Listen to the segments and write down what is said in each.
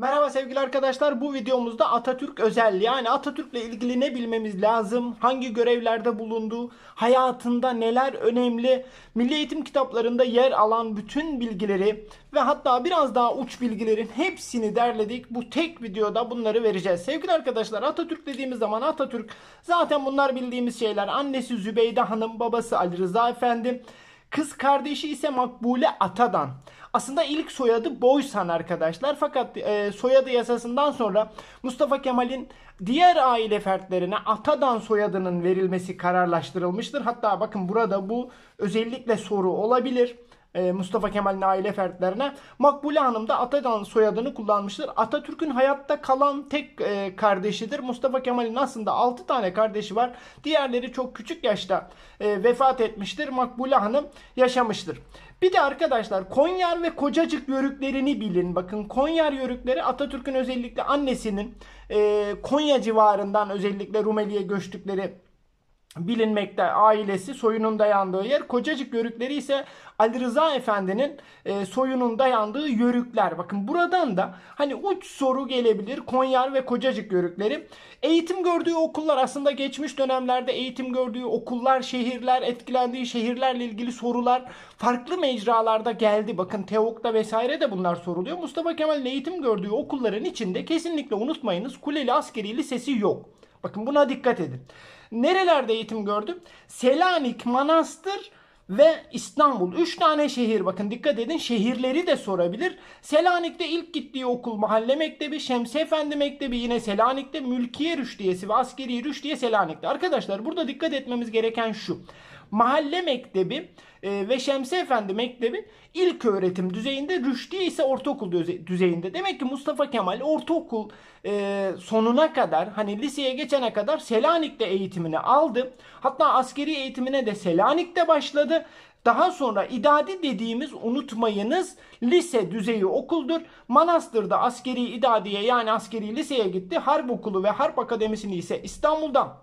Merhaba sevgili arkadaşlar. Bu videomuzda Atatürk özel yani Atatürk'le ilgili ne bilmemiz lazım? Hangi görevlerde bulundu? Hayatında neler önemli? Milli Eğitim kitaplarında yer alan bütün bilgileri ve hatta biraz daha uç bilgilerin hepsini derledik. Bu tek videoda bunları vereceğiz. Sevgili arkadaşlar Atatürk dediğimiz zaman Atatürk zaten bunlar bildiğimiz şeyler. Annesi Zübeyde Hanım, babası Ali Rıza Efendi. Kız kardeşi ise Makbule Atadan. Aslında ilk soyadı Boysan arkadaşlar. Fakat e, soyadı yasasından sonra Mustafa Kemal'in diğer aile fertlerine atadan soyadının verilmesi kararlaştırılmıştır. Hatta bakın burada bu özellikle soru olabilir. E, Mustafa Kemal'in aile fertlerine. Makbule Hanım da Atadan soyadını kullanmıştır. Atatürk'ün hayatta kalan tek e, kardeşidir. Mustafa Kemal'in aslında 6 tane kardeşi var. Diğerleri çok küçük yaşta e, vefat etmiştir. Makbule Hanım yaşamıştır. Bir de arkadaşlar Konyar ve Kocacık yörüklerini bilin. Bakın Konyar yörükleri Atatürk'ün özellikle annesinin e, Konya civarından özellikle Rumeli'ye göçtükleri bilinmekte ailesi soyunun dayandığı yer. Kocacık yörükleri ise Ali Rıza Efendi'nin e, soyunun dayandığı yörükler. Bakın buradan da hani uç soru gelebilir. Konyar ve Kocacık yörükleri. Eğitim gördüğü okullar aslında geçmiş dönemlerde eğitim gördüğü okullar, şehirler, etkilendiği şehirlerle ilgili sorular farklı mecralarda geldi. Bakın Teok'ta vesaire de bunlar soruluyor. Mustafa Kemal'in eğitim gördüğü okulların içinde kesinlikle unutmayınız Kuleli Askeri Lisesi yok. Bakın buna dikkat edin. Nerelerde eğitim gördüm? Selanik, Manastır ve İstanbul. Üç tane şehir bakın dikkat edin şehirleri de sorabilir. Selanik'te ilk gittiği okul mahalle mektebi, Şemsi Efendi Mektebi yine Selanik'te Mülkiye Rüştiyesi ve Askeri Rüştiye Selanik'te. Arkadaşlar burada dikkat etmemiz gereken şu. Mahalle Mektebi e, ve Şemsi Efendi Mektebi ilk öğretim düzeyinde, Rüşdiye ise ortaokul düzeyinde. Demek ki Mustafa Kemal ortaokul e, sonuna kadar hani liseye geçene kadar Selanik'te eğitimini aldı. Hatta askeri eğitimine de Selanik'te başladı. Daha sonra idadi dediğimiz unutmayınız lise düzeyi okuldur. Manastır'da askeri idadiye yani askeri liseye gitti. Harp okulu ve harp akademisini ise İstanbul'dan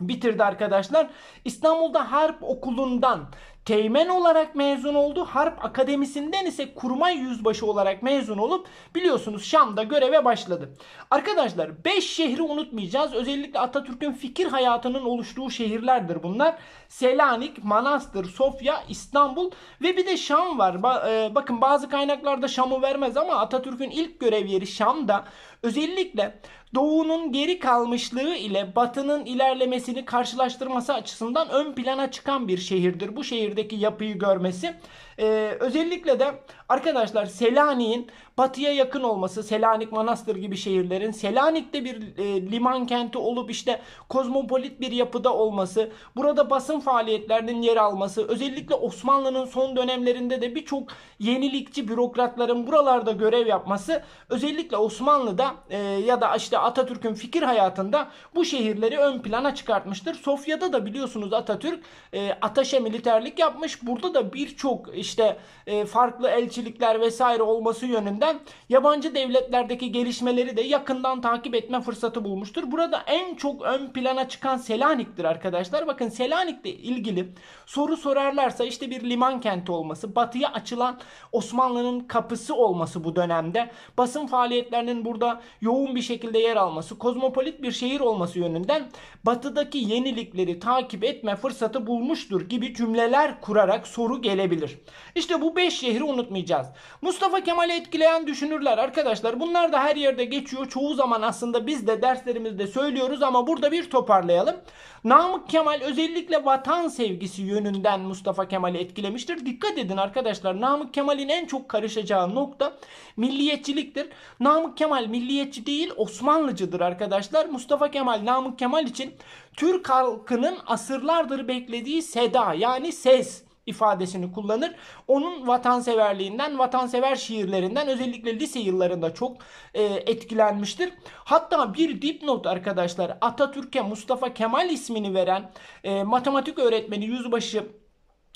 bitirdi arkadaşlar. İstanbul'da Harp Okulu'ndan teğmen olarak mezun oldu. Harp Akademisi'nden ise kurmay yüzbaşı olarak mezun olup biliyorsunuz Şam'da göreve başladı. Arkadaşlar 5 şehri unutmayacağız. Özellikle Atatürk'ün fikir hayatının oluştuğu şehirlerdir bunlar. Selanik, Manastır, Sofya, İstanbul ve bir de Şam var. E, bakın bazı kaynaklarda Şam'ı vermez ama Atatürk'ün ilk görev yeri Şam'da. Özellikle doğunun geri kalmışlığı ile batının ilerlemesini karşılaştırması açısından ön plana çıkan bir şehirdir. Bu şehirdeki yapıyı görmesi ee, özellikle de arkadaşlar Selanik'in batıya yakın olması, Selanik Manastır gibi şehirlerin Selanik'te bir e, liman kenti olup işte kozmopolit bir yapıda olması, burada basın faaliyetlerinin yer alması, özellikle Osmanlı'nın son dönemlerinde de birçok yenilikçi bürokratların buralarda görev yapması, özellikle Osmanlı'da e, ya da işte Atatürk'ün fikir hayatında bu şehirleri ön plana çıkartmıştır. Sofya'da da biliyorsunuz Atatürk e, Ataşe militerlik yapmış. Burada da birçok işte e, farklı elçilikler vesaire olması yönünden yabancı devletlerdeki gelişmeleri de yakından takip etme fırsatı bulmuştur. Burada en çok ön plana çıkan Selanik'tir arkadaşlar. Bakın Selanik'le ilgili soru sorarlarsa işte bir liman kenti olması, batıya açılan Osmanlı'nın kapısı olması bu dönemde, basın faaliyetlerinin burada yoğun bir şekilde yer alması, kozmopolit bir şehir olması yönünden batıdaki yenilikleri takip etme fırsatı bulmuştur gibi cümleler kurarak soru gelebilir. İşte bu beş şehri unutmayacağız. Mustafa Kemal'i etkileyen düşünürler arkadaşlar. Bunlar da her yerde geçiyor. Çoğu zaman aslında biz de derslerimizde söylüyoruz ama burada bir toparlayalım. Namık Kemal özellikle vatan sevgisi yönünden Mustafa Kemal'i etkilemiştir. Dikkat edin arkadaşlar. Namık Kemal'in en çok karışacağı nokta milliyetçiliktir. Namık Kemal milliyetçi değil Osmanlıcıdır arkadaşlar. Mustafa Kemal Namık Kemal için Türk halkının asırlardır beklediği seda yani ses ifadesini kullanır. Onun vatanseverliğinden, vatansever şiirlerinden özellikle lise yıllarında çok e, etkilenmiştir. Hatta bir dipnot arkadaşlar Atatürk'e Mustafa Kemal ismini veren e, matematik öğretmeni Yüzbaşı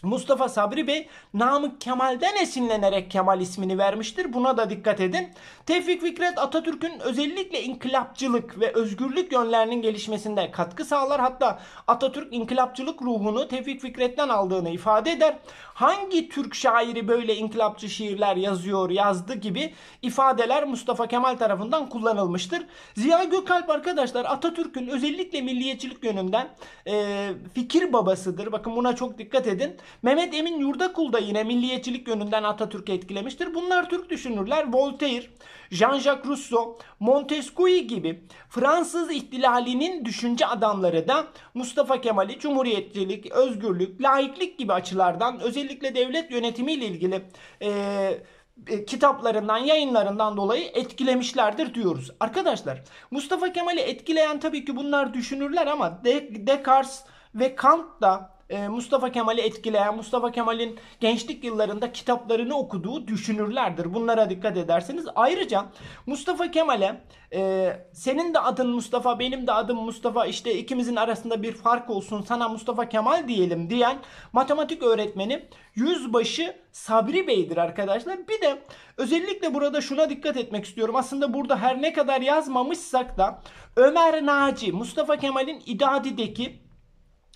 Mustafa Sabri Bey Namık Kemal'den esinlenerek Kemal ismini vermiştir. Buna da dikkat edin. Tevfik Fikret Atatürk'ün özellikle inkılapçılık ve özgürlük yönlerinin gelişmesinde katkı sağlar. Hatta Atatürk inkılapçılık ruhunu Tevfik Fikret'ten aldığını ifade eder. Hangi Türk şairi böyle inkılapçı şiirler yazıyor, yazdı gibi ifadeler Mustafa Kemal tarafından kullanılmıştır. Ziya Gökalp arkadaşlar Atatürk'ün özellikle milliyetçilik yönünden e, fikir babasıdır. Bakın buna çok dikkat edin. Mehmet Emin Yurdakul da yine milliyetçilik yönünden Atatürk'ü etkilemiştir. Bunlar Türk düşünürler. Voltaire, Jean-Jacques Rousseau, Montesquieu gibi Fransız ihtilalinin düşünce adamları da Mustafa Kemal'i cumhuriyetçilik, özgürlük, laiklik gibi açılardan özellikle devlet yönetimiyle ilgili eee e, kitaplarından, yayınlarından dolayı etkilemişlerdir diyoruz. Arkadaşlar Mustafa Kemal'i etkileyen tabii ki bunlar düşünürler ama Descartes ve Kant da e, Mustafa Kemal'i etkileyen, Mustafa Kemal'in gençlik yıllarında kitaplarını okuduğu düşünürlerdir. Bunlara dikkat ederseniz. Ayrıca Mustafa Kemal'e e, senin de adın Mustafa, benim de adım Mustafa, işte ikimizin arasında bir fark olsun, sana Mustafa Kemal diyelim diyen matematik öğretmeni Yüzbaşı Sabri Bey'dir arkadaşlar. Bir de özellikle burada şuna dikkat etmek istiyorum. Aslında burada her ne kadar yazmamışsak da Ömer Naci, Mustafa Kemal'in İdadi'deki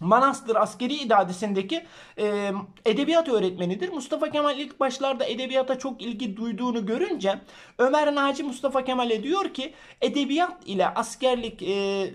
Manastır Askeri İdadesi'ndeki e, edebiyat öğretmenidir. Mustafa Kemal ilk başlarda edebiyata çok ilgi duyduğunu görünce Ömer Naci Mustafa Kemal'e diyor ki edebiyat ile askerlik e,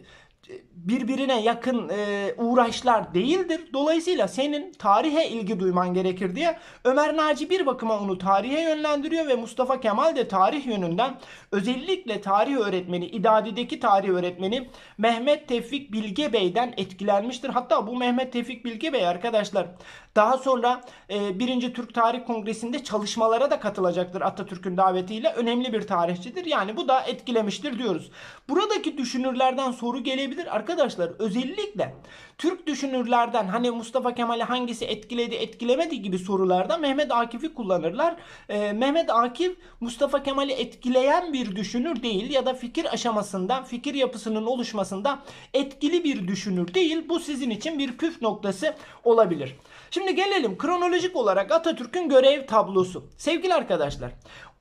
birbirine yakın e, uğraşlar değildir. Dolayısıyla senin tarihe ilgi duyman gerekir diye Ömer Naci bir bakıma onu tarihe yönlendiriyor ve Mustafa Kemal de tarih yönünden özellikle tarih öğretmeni, İdadi'deki tarih öğretmeni Mehmet Tevfik Bilge Bey'den etkilenmiştir. Hatta bu Mehmet Tevfik Bilge Bey arkadaşlar daha sonra e, 1. Türk Tarih Kongresi'nde çalışmalara da katılacaktır Atatürk'ün davetiyle. Önemli bir tarihçidir. Yani bu da etkilemiştir diyoruz. Buradaki düşünürlerden soru gelebilir olabilir arkadaşlar. Özellikle Türk düşünürlerden hani Mustafa Kemal'i hangisi etkiledi etkilemedi gibi sorularda Mehmet Akif'i kullanırlar. Ee, Mehmet Akif Mustafa Kemal'i etkileyen bir düşünür değil ya da fikir aşamasında fikir yapısının oluşmasında etkili bir düşünür değil. Bu sizin için bir püf noktası olabilir. Şimdi gelelim kronolojik olarak Atatürk'ün görev tablosu. Sevgili arkadaşlar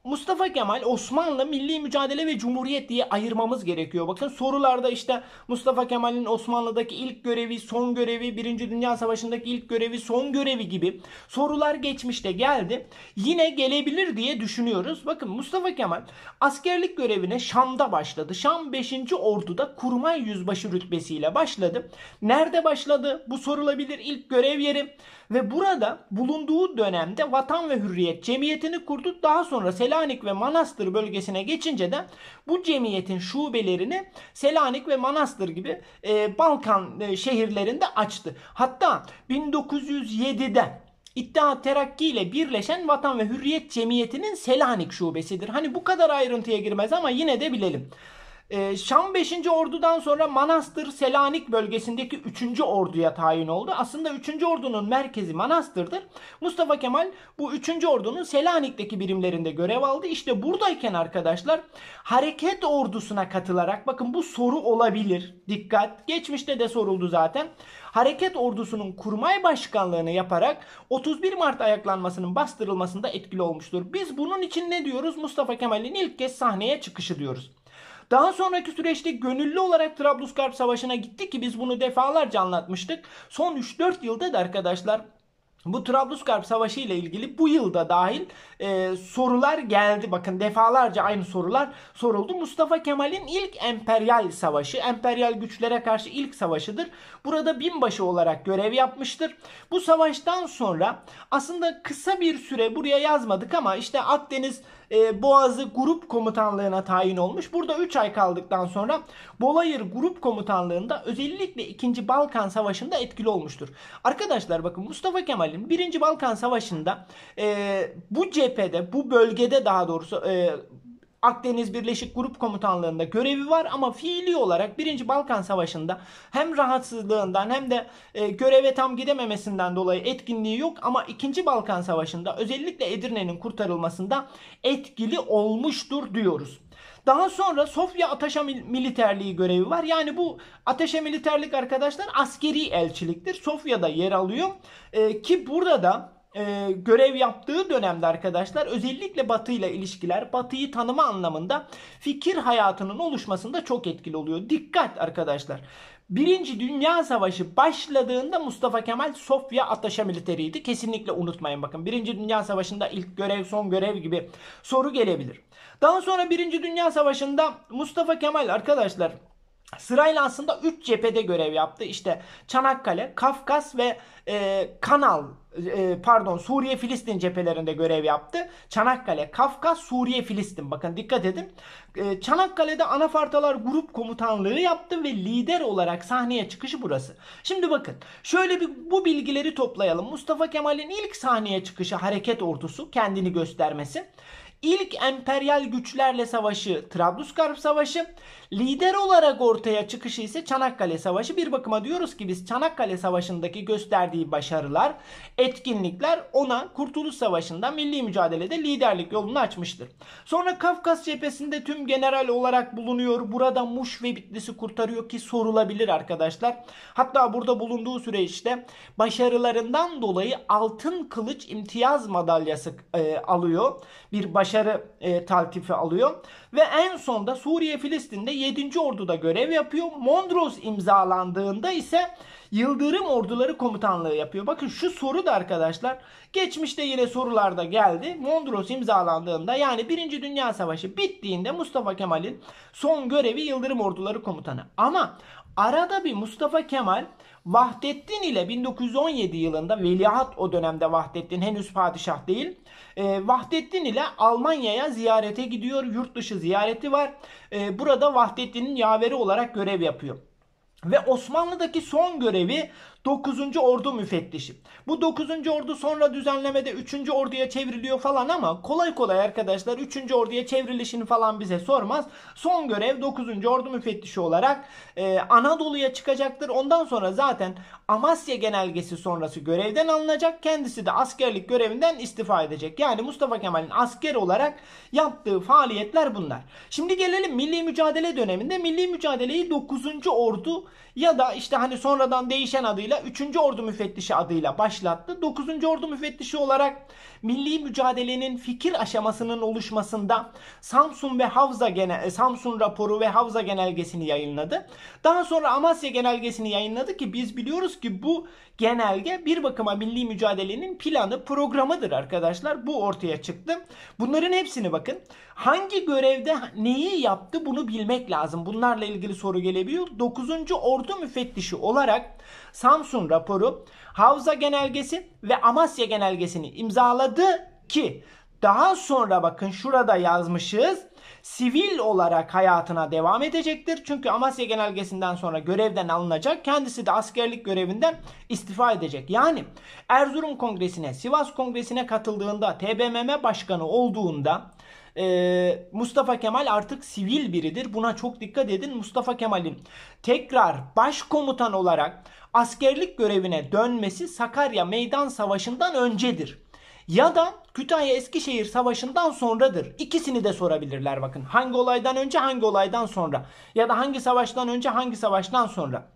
Mustafa Kemal Osmanlı milli mücadele ve cumhuriyet diye ayırmamız gerekiyor. Bakın sorularda işte Mustafa Kemal'in Osmanlı'daki ilk görevi, son görevi, Birinci Dünya Savaşı'ndaki ilk görevi, son görevi gibi sorular geçmişte geldi. Yine gelebilir diye düşünüyoruz. Bakın Mustafa Kemal askerlik görevine Şam'da başladı. Şam 5. Ordu'da kurmay yüzbaşı rütbesiyle başladı. Nerede başladı? Bu sorulabilir ilk görev yeri. Ve burada bulunduğu dönemde Vatan ve Hürriyet Cemiyeti'ni kurdu. Daha sonra Selahattin Selanik ve Manastır bölgesine geçince de bu cemiyetin şubelerini Selanik ve Manastır gibi e, Balkan e, şehirlerinde açtı. Hatta 1907'de İttihat Terakki ile birleşen Vatan ve Hürriyet Cemiyeti'nin Selanik şubesidir. Hani bu kadar ayrıntıya girmez ama yine de bilelim. Ee, Şam 5. Ordu'dan sonra Manastır Selanik bölgesindeki 3. Ordu'ya tayin oldu. Aslında 3. Ordu'nun merkezi Manastır'dır. Mustafa Kemal bu 3. Ordu'nun Selanik'teki birimlerinde görev aldı. İşte buradayken arkadaşlar hareket ordusuna katılarak bakın bu soru olabilir. Dikkat. Geçmişte de soruldu zaten. Hareket ordusunun kurmay başkanlığını yaparak 31 Mart ayaklanmasının bastırılmasında etkili olmuştur. Biz bunun için ne diyoruz? Mustafa Kemal'in ilk kez sahneye çıkışı diyoruz. Daha sonraki süreçte gönüllü olarak Trablusgarp Savaşı'na gitti ki biz bunu defalarca anlatmıştık. Son 3-4 yılda da arkadaşlar bu Trablusgarp Savaşı ile ilgili bu yılda dahil e, sorular geldi. Bakın defalarca aynı sorular soruldu. Mustafa Kemal'in ilk emperyal savaşı, emperyal güçlere karşı ilk savaşıdır. Burada binbaşı olarak görev yapmıştır. Bu savaştan sonra aslında kısa bir süre buraya yazmadık ama işte Akdeniz e, Boğaz'ı grup komutanlığına tayin olmuş. Burada 3 ay kaldıktan sonra Bolayır grup komutanlığında özellikle 2. Balkan Savaşı'nda etkili olmuştur. Arkadaşlar bakın Mustafa Kemal'in 1. Balkan Savaşı'nda e, bu cephede, bu bölgede daha doğrusu e, Akdeniz Birleşik Grup Komutanlığı'nda görevi var ama fiili olarak 1. Balkan Savaşı'nda hem rahatsızlığından hem de e, göreve tam gidememesinden dolayı etkinliği yok ama 2. Balkan Savaşı'nda özellikle Edirne'nin kurtarılmasında etkili olmuştur diyoruz. Daha sonra Sofya Ataşa Militerliği görevi var. Yani bu Ataşa Militerlik arkadaşlar askeri elçiliktir. Sofya'da yer alıyor. E, ki burada da e, görev yaptığı dönemde arkadaşlar özellikle Batı ile ilişkiler, Batı'yı tanıma anlamında fikir hayatının oluşmasında çok etkili oluyor. Dikkat arkadaşlar. Birinci Dünya Savaşı başladığında Mustafa Kemal Sofya Ataşe Militeriydi. Kesinlikle unutmayın bakın. Birinci Dünya Savaşı'nda ilk görev son görev gibi soru gelebilir. Daha sonra Birinci Dünya Savaşı'nda Mustafa Kemal arkadaşlar Sırayla aslında 3 cephede görev yaptı. İşte Çanakkale, Kafkas ve e, Kanal e, pardon Suriye Filistin cephelerinde görev yaptı. Çanakkale, Kafkas, Suriye Filistin. Bakın dikkat edin. E, Çanakkale'de Anafartalar Grup Komutanlığı yaptı ve lider olarak sahneye çıkışı burası. Şimdi bakın şöyle bir bu bilgileri toplayalım. Mustafa Kemal'in ilk sahneye çıkışı hareket ordusu kendini göstermesi. İlk emperyal güçlerle savaşı Trablusgarp Savaşı, lider olarak ortaya çıkışı ise Çanakkale Savaşı. Bir bakıma diyoruz ki biz Çanakkale Savaşı'ndaki gösterdiği başarılar, etkinlikler ona Kurtuluş Savaşı'nda milli mücadelede liderlik yolunu açmıştır. Sonra Kafkas cephesinde tüm general olarak bulunuyor. Burada Muş ve Bitlis'i kurtarıyor ki sorulabilir arkadaşlar. Hatta burada bulunduğu süreçte başarılarından dolayı altın kılıç imtiyaz madalyası e, alıyor. Bir başarı başarı e, taltifi alıyor. Ve en sonda Suriye Filistin'de 7. Ordu'da görev yapıyor. Mondros imzalandığında ise Yıldırım Orduları Komutanlığı yapıyor. Bakın şu soru da arkadaşlar geçmişte yine sorularda geldi. Mondros imzalandığında yani 1. Dünya Savaşı bittiğinde Mustafa Kemal'in son görevi Yıldırım Orduları Komutanı. Ama Arada bir Mustafa Kemal Vahdettin ile 1917 yılında veliaht o dönemde Vahdettin henüz padişah değil. E, Vahdettin ile Almanya'ya ziyarete gidiyor. Yurt dışı ziyareti var. E, burada Vahdettin'in yaveri olarak görev yapıyor. Ve Osmanlı'daki son görevi 9. Ordu müfettişi. Bu 9. Ordu sonra düzenlemede 3. Ordu'ya çevriliyor falan ama kolay kolay arkadaşlar 3. Ordu'ya çevrilişini falan bize sormaz. Son görev 9. Ordu müfettişi olarak e, Anadolu'ya çıkacaktır. Ondan sonra zaten Amasya genelgesi sonrası görevden alınacak. Kendisi de askerlik görevinden istifa edecek. Yani Mustafa Kemal'in asker olarak yaptığı faaliyetler bunlar. Şimdi gelelim milli mücadele döneminde milli mücadeleyi 9. Ordu ya da işte hani sonradan değişen adıyla adıyla 3. Ordu Müfettişi adıyla başlattı. 9. Ordu Müfettişi olarak milli mücadelenin fikir aşamasının oluşmasında Samsun ve Havza Genel e, Samsun raporu ve Havza genelgesini yayınladı. Daha sonra Amasya genelgesini yayınladı ki biz biliyoruz ki bu genelge bir bakıma milli mücadelenin planı, programıdır arkadaşlar. Bu ortaya çıktı. Bunların hepsini bakın. Hangi görevde neyi yaptı bunu bilmek lazım. Bunlarla ilgili soru gelebiliyor. 9. Ordu Müfettişi olarak Samsun raporu, Havza Genelgesi ve Amasya Genelgesini imzaladı ki daha sonra bakın şurada yazmışız sivil olarak hayatına devam edecektir. Çünkü Amasya genelgesinden sonra görevden alınacak. Kendisi de askerlik görevinden istifa edecek. Yani Erzurum Kongresi'ne, Sivas Kongresi'ne katıldığında, TBMM başkanı olduğunda e, Mustafa Kemal artık sivil biridir. Buna çok dikkat edin. Mustafa Kemal'in tekrar başkomutan olarak askerlik görevine dönmesi Sakarya Meydan Savaşı'ndan öncedir ya da Kütahya Eskişehir Savaşı'ndan sonradır. İkisini de sorabilirler bakın. Hangi olaydan önce hangi olaydan sonra ya da hangi savaştan önce hangi savaştan sonra.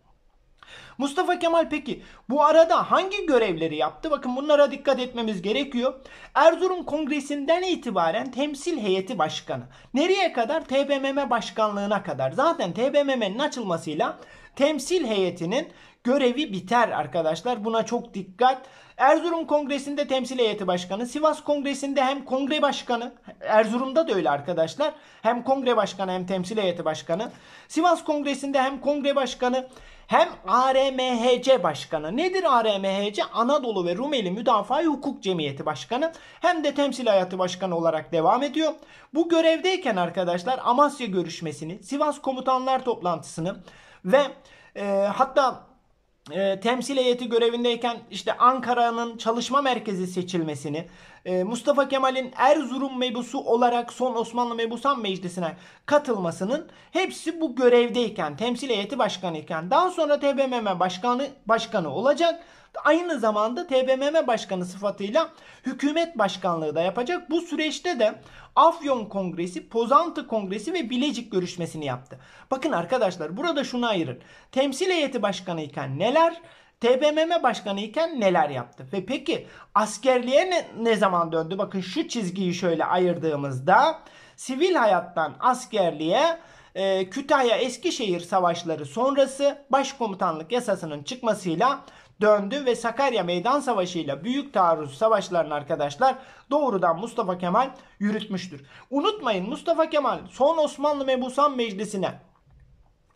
Mustafa Kemal peki bu arada hangi görevleri yaptı? Bakın bunlara dikkat etmemiz gerekiyor. Erzurum Kongresi'nden itibaren temsil heyeti başkanı. Nereye kadar? TBMM başkanlığına kadar. Zaten TBMM'nin açılmasıyla temsil heyetinin görevi biter arkadaşlar. Buna çok dikkat Erzurum Kongresi'nde temsil heyeti başkanı, Sivas Kongresi'nde hem kongre başkanı, Erzurum'da da öyle arkadaşlar. Hem kongre başkanı hem temsil heyeti başkanı. Sivas Kongresi'nde hem kongre başkanı hem ARMHC başkanı. Nedir ARMHC? Anadolu ve Rumeli Müdafaa Hukuk Cemiyeti Başkanı hem de temsil hayatı başkanı olarak devam ediyor. Bu görevdeyken arkadaşlar Amasya görüşmesini, Sivas Komutanlar Toplantısını ve e, hatta e, temsil heyeti görevindeyken işte Ankara'nın çalışma merkezi seçilmesini, e, Mustafa Kemal'in Erzurum mebusu olarak son Osmanlı Mebusan Meclisi'ne katılmasının hepsi bu görevdeyken, temsil heyeti başkanı daha sonra TBMM başkanı başkanı olacak Aynı zamanda TBMM Başkanı sıfatıyla hükümet başkanlığı da yapacak. Bu süreçte de Afyon Kongresi, Pozantı Kongresi ve Bilecik görüşmesini yaptı. Bakın arkadaşlar burada şunu ayırın. Temsil heyeti başkanı iken neler, TBMM başkanı iken neler yaptı? Ve peki askerliğe ne, ne zaman döndü? Bakın şu çizgiyi şöyle ayırdığımızda sivil hayattan askerliğe e, Kütahya Eskişehir savaşları sonrası başkomutanlık yasasının çıkmasıyla döndü ve Sakarya Meydan Savaşı ile Büyük Taarruz Savaşlarını arkadaşlar doğrudan Mustafa Kemal yürütmüştür. Unutmayın Mustafa Kemal son Osmanlı Mebusan Meclisi'ne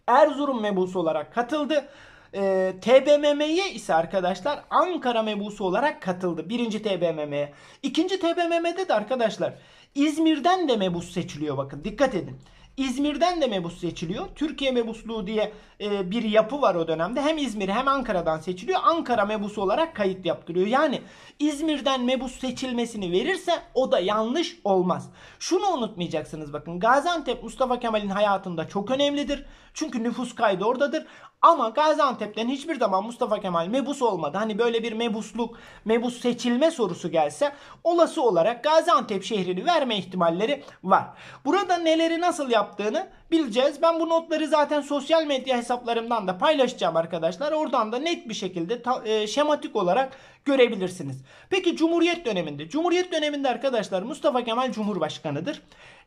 Erzurum mebusu olarak katıldı. E, ee, TBMM'ye ise arkadaşlar Ankara mebusu olarak katıldı. Birinci TBMM'ye. İkinci TBMM'de de arkadaşlar İzmir'den de mebus seçiliyor bakın dikkat edin. İzmir'den de mebus seçiliyor. Türkiye mebusluğu diye e, bir yapı var o dönemde. Hem İzmir hem Ankara'dan seçiliyor. Ankara mebusu olarak kayıt yaptırıyor. Yani İzmir'den mebus seçilmesini verirse o da yanlış olmaz. Şunu unutmayacaksınız bakın. Gaziantep Mustafa Kemal'in hayatında çok önemlidir. Çünkü nüfus kaydı oradadır. Ama Gaziantep'ten hiçbir zaman Mustafa Kemal mebus olmadı. Hani böyle bir mebusluk, mebus seçilme sorusu gelse olası olarak Gaziantep şehrini verme ihtimalleri var. Burada neleri nasıl yaptığını bileceğiz. Ben bu notları zaten sosyal medya hesaplarımdan da paylaşacağım arkadaşlar. Oradan da net bir şekilde e, şematik olarak görebilirsiniz. Peki Cumhuriyet döneminde? Cumhuriyet döneminde arkadaşlar Mustafa Kemal Cumhurbaşkanıdır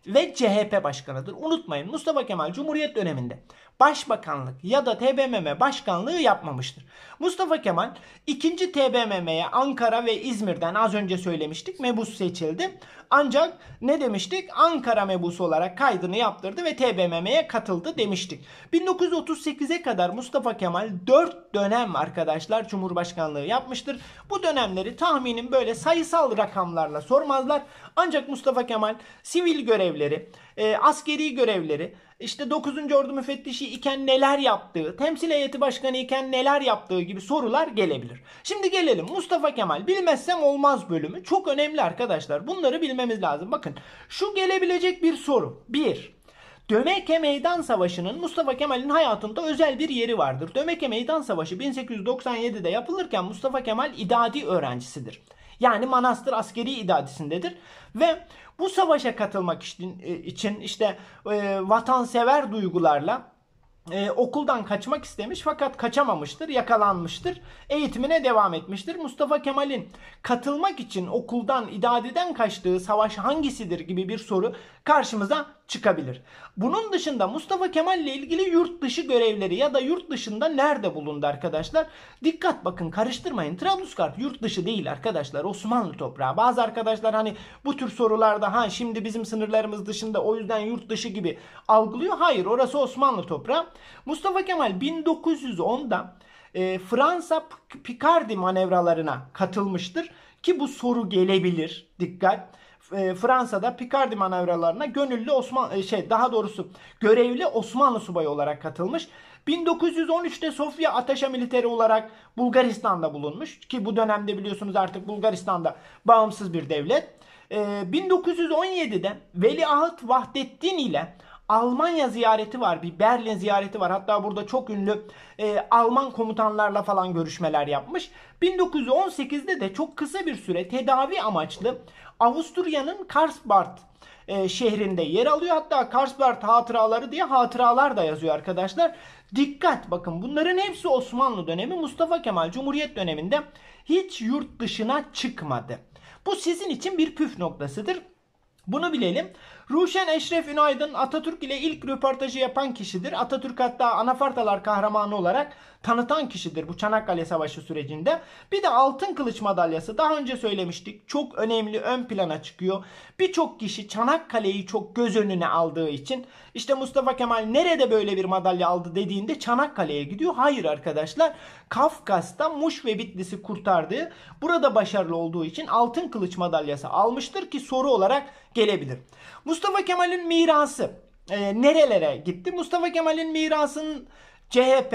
ve CHP başkanıdır. Unutmayın Mustafa Kemal Cumhuriyet döneminde başbakanlık ya da TBMM başkanlığı yapmamıştır. Mustafa Kemal ikinci TBMM'ye Ankara ve İzmir'den az önce söylemiştik mebus seçildi. Ancak ne demiştik? Ankara Mebus olarak kaydını yaptırdı ve TBMM'ye katıldı demiştik. 1938'e kadar Mustafa Kemal 4 dönem arkadaşlar Cumhurbaşkanlığı yapmıştır. Bu dönemleri tahminin böyle sayısal rakamlarla sormazlar. Ancak Mustafa Kemal sivil görevleri, e, askeri görevleri, işte 9. Ordu müfettişi iken neler yaptığı, temsil heyeti başkanı iken neler yaptığı gibi sorular gelebilir. Şimdi gelelim Mustafa Kemal bilmezsem olmaz bölümü. Çok önemli arkadaşlar. Bunları bilmemiz lazım. Bakın şu gelebilecek bir soru. 1. Dömeke Meydan Savaşı'nın Mustafa Kemal'in hayatında özel bir yeri vardır. Dömeke Meydan Savaşı 1897'de yapılırken Mustafa Kemal idadi öğrencisidir. Yani manastır askeri idadesindedir. Ve bu savaşa katılmak e, için işte e, vatansever duygularla e, okuldan kaçmak istemiş fakat kaçamamıştır, yakalanmıştır. Eğitimine devam etmiştir. Mustafa Kemal'in katılmak için okuldan, idadeden kaçtığı savaş hangisidir gibi bir soru karşımıza çıkabilir. Bunun dışında Mustafa Kemal ile ilgili yurt dışı görevleri ya da yurt dışında nerede bulundu arkadaşlar? Dikkat bakın karıştırmayın. Trablusgarp yurt dışı değil arkadaşlar. Osmanlı toprağı. Bazı arkadaşlar hani bu tür sorularda ha şimdi bizim sınırlarımız dışında o yüzden yurt dışı gibi algılıyor. Hayır orası Osmanlı toprağı. Mustafa Kemal 1910'da e, Fransa Picardi manevralarına katılmıştır ki bu soru gelebilir. Dikkat. E, Fransa'da Picardy manevralarına gönüllü Osman e, şey daha doğrusu görevli Osmanlı subayı olarak katılmış. 1913'te Sofya ateşe militeri olarak Bulgaristan'da bulunmuş ki bu dönemde biliyorsunuz artık Bulgaristan'da bağımsız bir devlet. 1917'de e, Veliaht Vahdettin ile Almanya ziyareti var. Bir Berlin ziyareti var. Hatta burada çok ünlü e, Alman komutanlarla falan görüşmeler yapmış. 1918'de de çok kısa bir süre tedavi amaçlı Avusturya'nın Karlsbad e, şehrinde yer alıyor. Hatta Karlsbad hatıraları diye hatıralar da yazıyor arkadaşlar. Dikkat bakın bunların hepsi Osmanlı dönemi Mustafa Kemal Cumhuriyet döneminde hiç yurt dışına çıkmadı. Bu sizin için bir püf noktasıdır. Bunu bilelim. Ruşen Eşref Ünaydın Atatürk ile ilk röportajı yapan kişidir. Atatürk hatta Anafartalar kahramanı olarak tanıtan kişidir bu Çanakkale Savaşı sürecinde. Bir de Altın Kılıç madalyası daha önce söylemiştik. Çok önemli ön plana çıkıyor. Birçok kişi Çanakkale'yi çok göz önüne aldığı için işte Mustafa Kemal nerede böyle bir madalya aldı dediğinde Çanakkale'ye gidiyor. Hayır arkadaşlar Kafkas'ta Muş ve Bitlis'i kurtardığı burada başarılı olduğu için Altın Kılıç madalyası almıştır ki soru olarak gelebilir. Mustafa Mustafa Kemal'in mirası e, nerelere gitti? Mustafa Kemal'in mirasının CHP,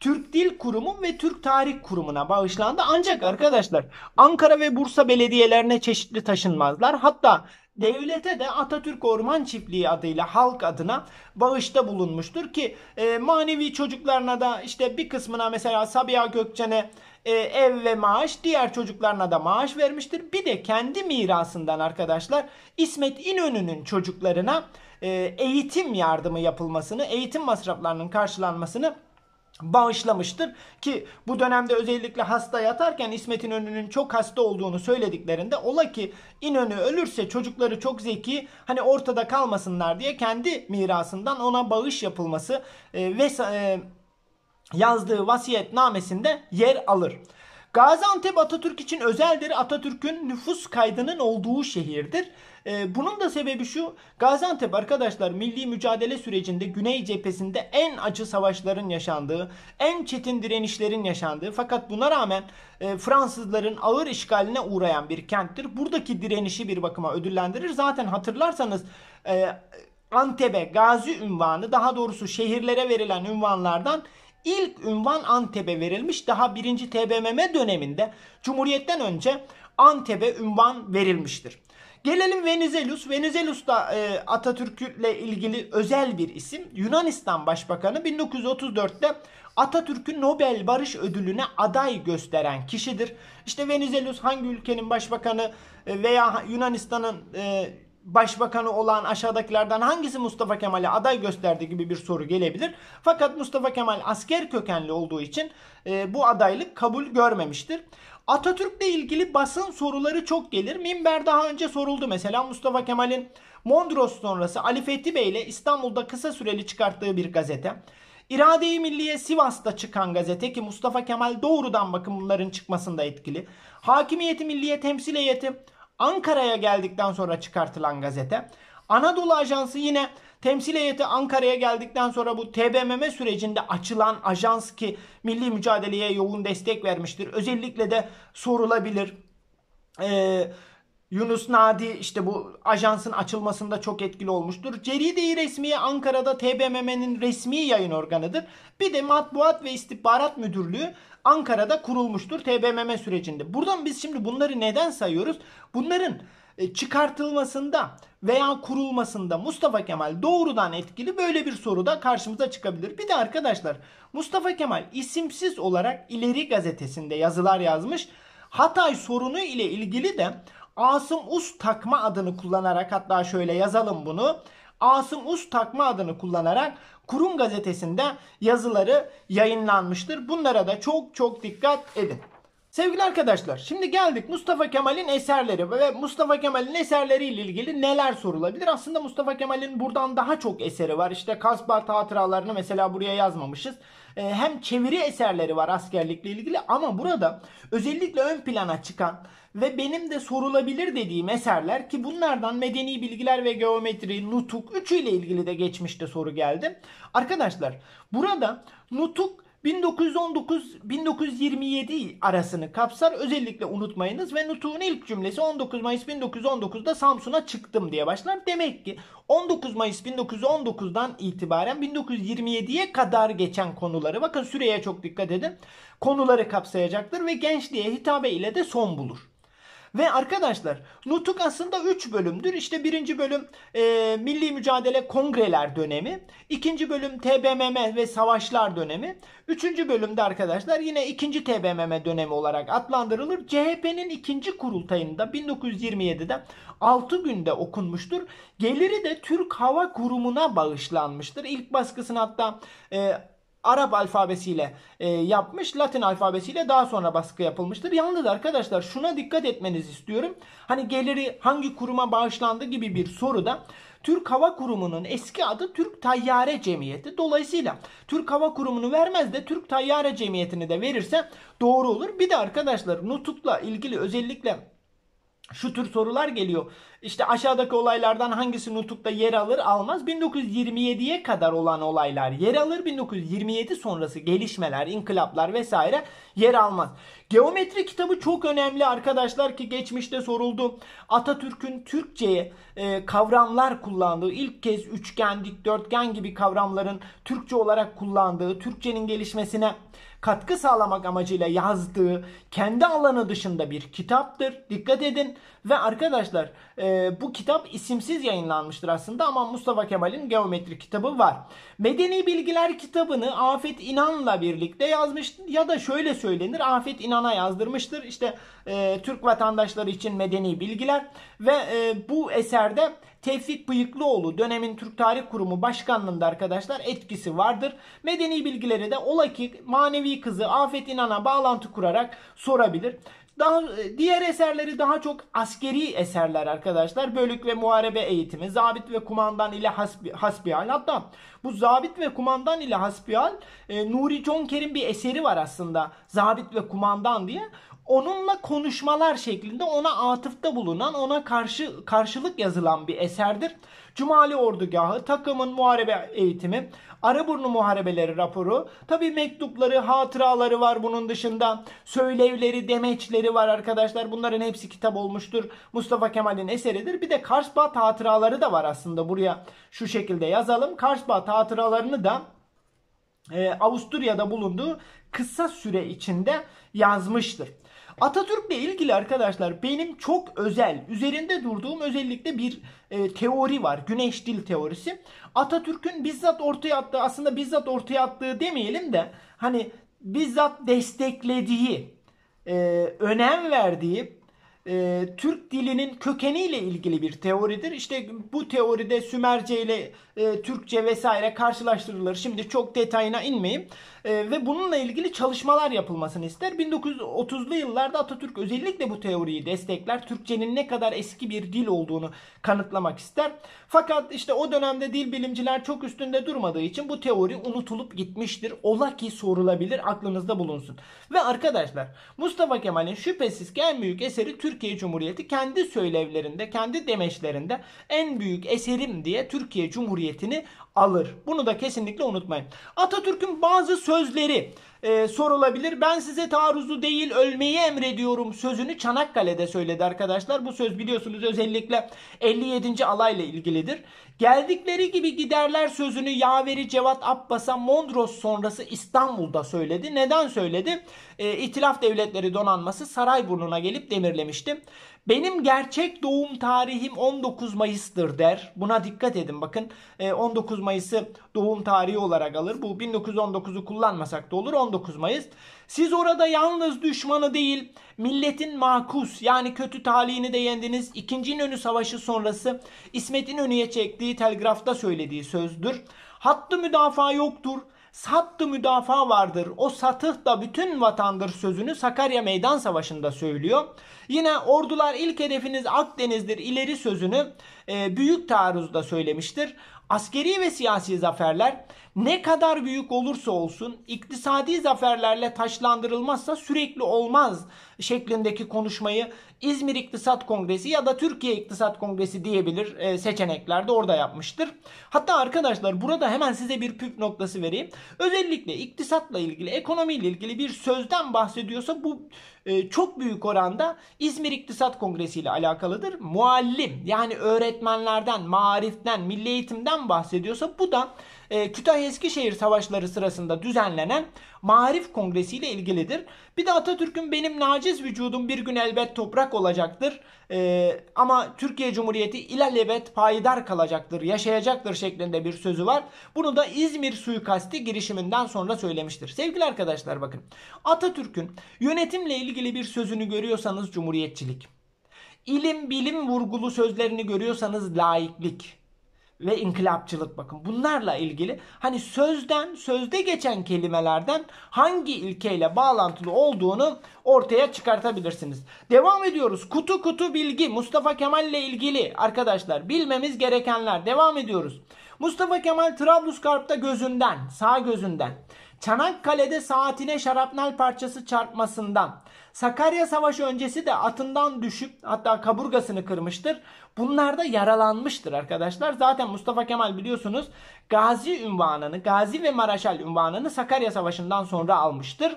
Türk Dil Kurumu ve Türk Tarih Kurumu'na bağışlandı. Ancak arkadaşlar Ankara ve Bursa belediyelerine çeşitli taşınmazlar. Hatta devlete de Atatürk Orman Çiftliği adıyla halk adına bağışta bulunmuştur ki e, manevi çocuklarına da işte bir kısmına mesela Sabiha Gökçen'e e, ev ve maaş diğer çocuklarına da maaş vermiştir. Bir de kendi mirasından arkadaşlar İsmet İnönü'nün çocuklarına e, eğitim yardımı yapılmasını, eğitim masraflarının karşılanmasını bağışlamıştır ki bu dönemde özellikle hasta yatarken İsmet İnönü'nün çok hasta olduğunu söylediklerinde ola ki İnönü ölürse çocukları çok zeki hani ortada kalmasınlar diye kendi mirasından ona bağış yapılması e, ve e, yazdığı vasiyetnamesinde yer alır. Gaziantep Atatürk için özeldir. Atatürk'ün nüfus kaydının olduğu şehirdir. Ee, bunun da sebebi şu Gaziantep arkadaşlar milli mücadele sürecinde Güney cephesinde en acı savaşların yaşandığı, en çetin direnişlerin yaşandığı fakat buna rağmen e, Fransızların ağır işgaline uğrayan bir kenttir. Buradaki direnişi bir bakıma ödüllendirir. Zaten hatırlarsanız e, Antep'e gazi ünvanı daha doğrusu şehirlere verilen ünvanlardan ilk ünvan Antep'e verilmiş. Daha 1. TBMM döneminde Cumhuriyet'ten önce Antep'e ünvan verilmiştir. Gelelim Venizelus. Venizelus da e, Atatürk'le ilgili özel bir isim. Yunanistan Başbakanı 1934'te Atatürk'ü Nobel Barış Ödülü'ne aday gösteren kişidir. İşte Venizelus hangi ülkenin başbakanı e, veya Yunanistan'ın e, başbakanı olan aşağıdakilerden hangisi Mustafa Kemal'e aday gösterdi gibi bir soru gelebilir. Fakat Mustafa Kemal asker kökenli olduğu için e, bu adaylık kabul görmemiştir. Atatürk'le ilgili basın soruları çok gelir. Minber daha önce soruldu mesela Mustafa Kemal'in Mondros sonrası Ali Fethi Bey ile İstanbul'da kısa süreli çıkarttığı bir gazete. İrade-i Milliye Sivas'ta çıkan gazete ki Mustafa Kemal doğrudan bakın bunların çıkmasında etkili. Hakimiyeti Milliye Temsil Heyeti Ankara'ya geldikten sonra çıkartılan gazete. Anadolu Ajansı yine temsil heyeti Ankara'ya geldikten sonra bu TBMM sürecinde açılan ajans ki milli mücadeleye yoğun destek vermiştir. Özellikle de sorulabilir. Eee Yunus Nadi işte bu ajansın açılmasında çok etkili olmuştur. Ceride-i Resmiye Ankara'da TBMM'nin resmi yayın organıdır. Bir de Matbuat ve İstihbarat Müdürlüğü Ankara'da kurulmuştur TBMM sürecinde. Buradan biz şimdi bunları neden sayıyoruz? Bunların e, çıkartılmasında veya kurulmasında Mustafa Kemal doğrudan etkili böyle bir soru da karşımıza çıkabilir. Bir de arkadaşlar Mustafa Kemal isimsiz olarak İleri gazetesinde yazılar yazmış. Hatay sorunu ile ilgili de Asım Us takma adını kullanarak hatta şöyle yazalım bunu. Asım Uz takma adını kullanarak Kurum gazetesinde yazıları yayınlanmıştır. Bunlara da çok çok dikkat edin. Sevgili arkadaşlar şimdi geldik Mustafa Kemal'in eserleri ve Mustafa Kemal'in eserleriyle ilgili neler sorulabilir? Aslında Mustafa Kemal'in buradan daha çok eseri var. İşte Kasbar hatıralarını mesela buraya yazmamışız. Ee, hem çeviri eserleri var askerlikle ilgili ama burada özellikle ön plana çıkan ve benim de sorulabilir dediğim eserler ki bunlardan medeni bilgiler ve geometri, nutuk üçüyle ilgili de geçmişte soru geldi. Arkadaşlar burada nutuk 1919-1927 arasını kapsar. Özellikle unutmayınız ve Nutuk'un ilk cümlesi 19 Mayıs 1919'da Samsun'a çıktım diye başlar. Demek ki 19 Mayıs 1919'dan itibaren 1927'ye kadar geçen konuları bakın süreye çok dikkat edin. Konuları kapsayacaktır ve gençliğe hitabe ile de son bulur. Ve arkadaşlar Nutuk aslında 3 bölümdür. İşte birinci bölüm e, Milli Mücadele Kongreler dönemi. ikinci bölüm TBMM ve Savaşlar dönemi. Üçüncü bölümde arkadaşlar yine ikinci TBMM dönemi olarak adlandırılır. CHP'nin ikinci kurultayında 1927'de 6 günde okunmuştur. Geliri de Türk Hava Kurumu'na bağışlanmıştır. İlk baskısını hatta e, Arap alfabesiyle e, yapmış. Latin alfabesiyle daha sonra baskı yapılmıştır. Yalnız arkadaşlar şuna dikkat etmenizi istiyorum. Hani geliri hangi kuruma bağışlandı gibi bir soruda Türk Hava Kurumu'nun eski adı Türk Tayyare Cemiyeti. Dolayısıyla Türk Hava Kurumu'nu vermez de Türk Tayyare Cemiyeti'ni de verirse doğru olur. Bir de arkadaşlar nutukla ilgili özellikle şu tür sorular geliyor. İşte aşağıdaki olaylardan hangisi nutukta yer alır almaz 1927'ye kadar olan olaylar yer alır 1927 sonrası gelişmeler, inkılaplar vesaire yer almaz. Geometri kitabı çok önemli arkadaşlar ki geçmişte soruldu. Atatürk'ün Türkçe'ye e, kavramlar kullandığı ilk kez üçgen, dikdörtgen gibi kavramların Türkçe olarak kullandığı, Türkçenin gelişmesine katkı sağlamak amacıyla yazdığı kendi alanı dışında bir kitaptır. Dikkat edin ve arkadaşlar e, e, bu kitap isimsiz yayınlanmıştır aslında ama Mustafa Kemal'in geometri kitabı var. Medeni Bilgiler kitabını Afet İnan'la birlikte yazmış ya da şöyle söylenir Afet İnan'a yazdırmıştır. İşte e, Türk vatandaşları için medeni bilgiler ve e, bu eserde Tevfik Bıyıklıoğlu dönemin Türk Tarih Kurumu Başkanlığında arkadaşlar etkisi vardır. Medeni bilgileri de ola ki manevi kızı Afet İnan'a bağlantı kurarak sorabilir. Daha e, diğer eserleri daha çok askeri eserler arkadaşlar. Bölük ve muharebe eğitimi, zabit ve kumandan ile hasbi, hasbihal. Hatta bu zabit ve kumandan ile hasbihal e, Nuri Conker'in bir eseri var aslında. Zabit ve kumandan diye onunla konuşmalar şeklinde ona atıfta bulunan, ona karşı karşılık yazılan bir eserdir. Cumali ordugahı, takımın muharebe eğitimi, Araburnu muharebeleri raporu. Tabi mektupları, hatıraları var bunun dışında. Söylevleri, demeçleri var arkadaşlar. Bunların hepsi kitap olmuştur. Mustafa Kemal'in eseridir. Bir de Karsbat hatıraları da var aslında buraya şu şekilde yazalım. Karsbat hatıralarını da e, Avusturya'da bulunduğu kısa süre içinde yazmıştır. Atatürk'le ilgili arkadaşlar benim çok özel, üzerinde durduğum özellikle bir e, teori var. Güneş dil teorisi. Atatürk'ün bizzat ortaya attığı, aslında bizzat ortaya attığı demeyelim de hani bizzat desteklediği, e, önem verdiği e, Türk dilinin kökeniyle ilgili bir teoridir. İşte bu teoride Sümerce ile e, Türkçe vesaire karşılaştırılır. Şimdi çok detayına inmeyeyim. E, ve bununla ilgili çalışmalar yapılmasını ister. 1930'lu yıllarda Atatürk özellikle bu teoriyi destekler. Türkçenin ne kadar eski bir dil olduğunu kanıtlamak ister. Fakat işte o dönemde dil bilimciler çok üstünde durmadığı için bu teori unutulup gitmiştir. Ola ki sorulabilir aklınızda bulunsun. Ve arkadaşlar Mustafa Kemal'in şüphesiz ki en büyük eseri Türkiye Cumhuriyeti kendi söylevlerinde, kendi demeçlerinde en büyük eserim diye Türkiye Cumhuriyeti meşruiyetini alır. Bunu da kesinlikle unutmayın. Atatürk'ün bazı sözleri e, sorulabilir. Ben size taarruzu değil ölmeyi emrediyorum sözünü Çanakkale'de söyledi arkadaşlar. Bu söz biliyorsunuz özellikle 57. alayla ilgilidir. Geldikleri gibi giderler sözünü yaveri Cevat Abbas'a Mondros sonrası İstanbul'da söyledi. Neden söyledi? E, İtilaf Devletleri Donanması Sarayburnu'na gelip demirlemişti. Benim gerçek doğum tarihim 19 Mayıs'tır der. Buna dikkat edin bakın 19 e, Mayıs'ı doğum tarihi olarak alır. Bu 1919'u kullanmasak da olur 19 Mayıs. Siz orada yalnız düşmanı değil milletin makus yani kötü talihini de yendiniz. İkinci İnönü Savaşı sonrası İsmet'in önüye çektiği telgrafta söylediği sözdür. Hattı müdafaa yoktur sattı müdafaa vardır. O satıh da bütün vatandır sözünü Sakarya Meydan Savaşı'nda söylüyor. Yine ordular ilk hedefiniz Akdeniz'dir ileri sözünü e, büyük taarruzda söylemiştir. Askeri ve siyasi zaferler ne kadar büyük olursa olsun iktisadi zaferlerle taşlandırılmazsa sürekli olmaz şeklindeki konuşmayı İzmir İktisat Kongresi ya da Türkiye İktisat Kongresi diyebilir e, seçeneklerde orada yapmıştır. Hatta arkadaşlar burada hemen size bir püf noktası vereyim. Özellikle iktisatla ilgili, ekonomiyle ilgili bir sözden bahsediyorsa bu e, çok büyük oranda İzmir İktisat Kongresi ile alakalıdır. Muallim yani öğretmenlerden, mariften, milli eğitimden bahsediyorsa bu da e, Kütahya-Eskişehir savaşları sırasında düzenlenen Maarif Kongresi ile ilgilidir. Bir de Atatürk'ün benim naciz vücudum bir gün elbet toprak olacaktır e, ama Türkiye Cumhuriyeti ilelebet payidar kalacaktır, yaşayacaktır şeklinde bir sözü var. Bunu da İzmir suikasti girişiminden sonra söylemiştir. Sevgili arkadaşlar bakın Atatürk'ün yönetimle ilgili bir sözünü görüyorsanız cumhuriyetçilik. İlim bilim vurgulu sözlerini görüyorsanız laiklik ve inkılapçılık bakın. Bunlarla ilgili hani sözden, sözde geçen kelimelerden hangi ilkeyle bağlantılı olduğunu ortaya çıkartabilirsiniz. Devam ediyoruz. Kutu kutu bilgi Mustafa Kemal ile ilgili arkadaşlar bilmemiz gerekenler. Devam ediyoruz. Mustafa Kemal Trablusgarp'ta gözünden, sağ gözünden, Çanakkale'de saatine şarapnel parçası çarpmasından, Sakarya Savaşı öncesi de atından düşüp hatta kaburgasını kırmıştır. Bunlar da yaralanmıştır arkadaşlar. Zaten Mustafa Kemal biliyorsunuz Gazi ünvanını, Gazi ve Maraşal ünvanını Sakarya Savaşı'ndan sonra almıştır.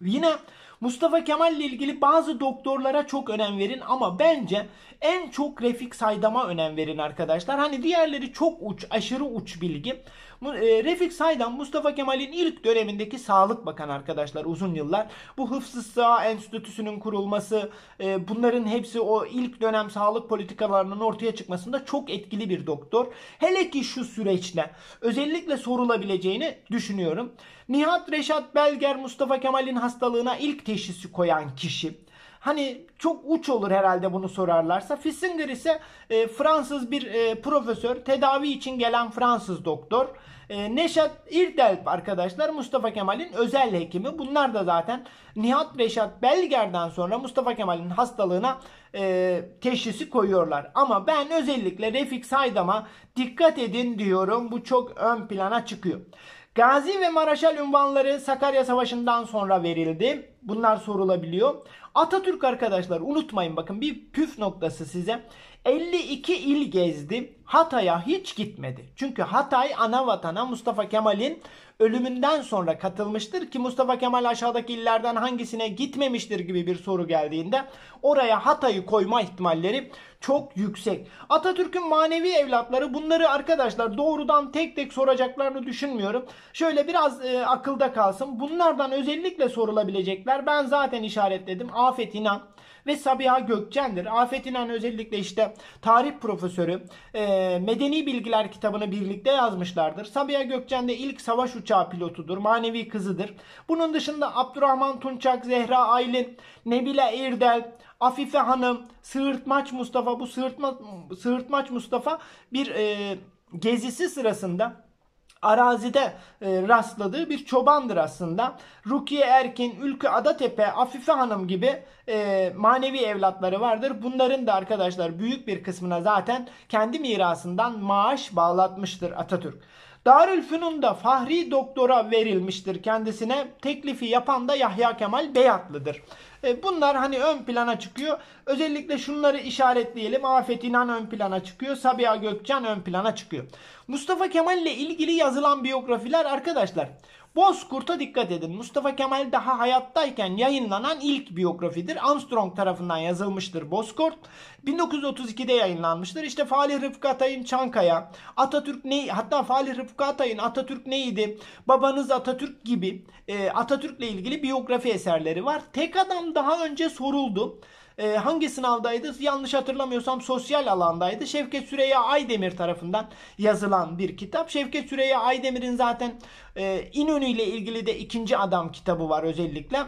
Yine Mustafa Kemal ile ilgili bazı doktorlara çok önem verin ama bence en çok Refik Saydam'a önem verin arkadaşlar. Hani diğerleri çok uç, aşırı uç bilgi. E, Refik Saydam Mustafa Kemal'in ilk dönemindeki Sağlık Bakanı arkadaşlar uzun yıllar. Bu Hıfzı sağ Enstitüsü'nün kurulması e, bunların hepsi o ilk dönem sağlık politikalarının ortaya çıkmasında çok etkili bir doktor. Hele ki şu süreçte özellikle sorulabileceğini düşünüyorum. Nihat Reşat Belger Mustafa Kemal'in hastalığına ilk teşhisi koyan kişi. Hani çok uç olur herhalde bunu sorarlarsa. Fissinger ise e, Fransız bir e, profesör, tedavi için gelen Fransız doktor. E, Neşet İrdelp arkadaşlar Mustafa Kemal'in özel hekimi. Bunlar da zaten Nihat Reşat Belger'den sonra Mustafa Kemal'in hastalığına e, teşhisi koyuyorlar. Ama ben özellikle Refik Saydam'a dikkat edin diyorum. Bu çok ön plana çıkıyor. Gazi ve Maraşal ünvanları Sakarya Savaşı'ndan sonra verildi. Bunlar sorulabiliyor. Atatürk arkadaşlar unutmayın bakın bir püf noktası size. 52 il gezdi. Hatay'a hiç gitmedi. Çünkü Hatay ana vatana Mustafa Kemal'in ölümünden sonra katılmıştır ki Mustafa Kemal aşağıdaki illerden hangisine gitmemiştir gibi bir soru geldiğinde oraya Hatay'ı koyma ihtimalleri çok yüksek. Atatürk'ün manevi evlatları bunları arkadaşlar doğrudan tek tek soracaklarını düşünmüyorum. Şöyle biraz e, akılda kalsın. Bunlardan özellikle sorulabilecekler. Ben zaten işaretledim. Afet İnan ve Sabiha Gökçen'dir. Afet İnan özellikle işte tarih profesörü e, Medeni Bilgiler kitabını birlikte yazmışlardır. Sabiha Gökçen de ilk savaş uçağı pilotudur. Manevi kızıdır. Bunun dışında Abdurrahman Tunçak, Zehra Aylin, Nebile Erdel, Afife Hanım, Sığırtmaç Mustafa. Bu Sığırtma, Sığırtmaç Mustafa bir e, gezisi sırasında arazide e, rastladığı bir çobandır aslında. Rukiye Erkin, Ülkü Adatepe, Afife Hanım gibi e, manevi evlatları vardır. Bunların da arkadaşlar büyük bir kısmına zaten kendi mirasından maaş bağlatmıştır Atatürk. Darülfünun'da Fahri Doktor'a verilmiştir kendisine. Teklifi yapan da Yahya Kemal Beyatlı'dır. E, bunlar hani ön plana çıkıyor. Özellikle şunları işaretleyelim. Afet İnan ön plana çıkıyor. Sabiha Gökçen ön plana çıkıyor. Mustafa Kemal ile ilgili yazılan biyografiler arkadaşlar Bozkurt'a dikkat edin. Mustafa Kemal daha hayattayken yayınlanan ilk biyografidir. Armstrong tarafından yazılmıştır Bozkurt. 1932'de yayınlanmıştır. İşte Falih Rıfkı Atay'ın Çankaya, Atatürk ne hatta Falih Rıfkı Atay'ın Atatürk neydi, babanız Atatürk gibi e, Atatürk'le ilgili biyografi eserleri var. Tek adam daha önce soruldu e, hangi sınavdaydı? Yanlış hatırlamıyorsam sosyal alandaydı. Şevket Süreyya Aydemir tarafından yazılan bir kitap. Şevket Süreyya Aydemir'in zaten e, İnönü ile ilgili de ikinci adam kitabı var özellikle.